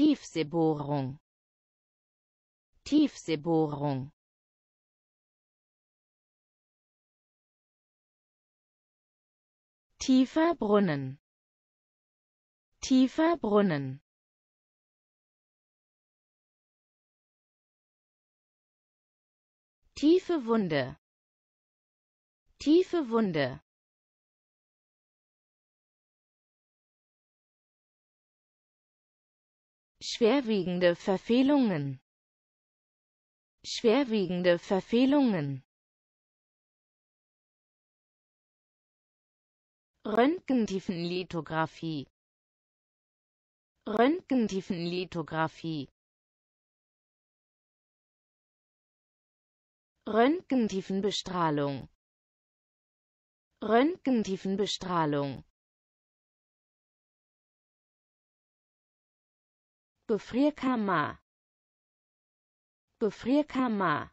Tiefseebohrung Tiefseebohrung Tiefer Brunnen Tiefer Brunnen Tiefe Wunde Tiefe Wunde schwerwiegende Verfehlungen schwerwiegende Verfehlungen Röntgentiefenlithographie Röntgentiefenlithographie Röntgentiefenbestrahlung Röntgentiefenbestrahlung Gefrierkammer Gefrierkammer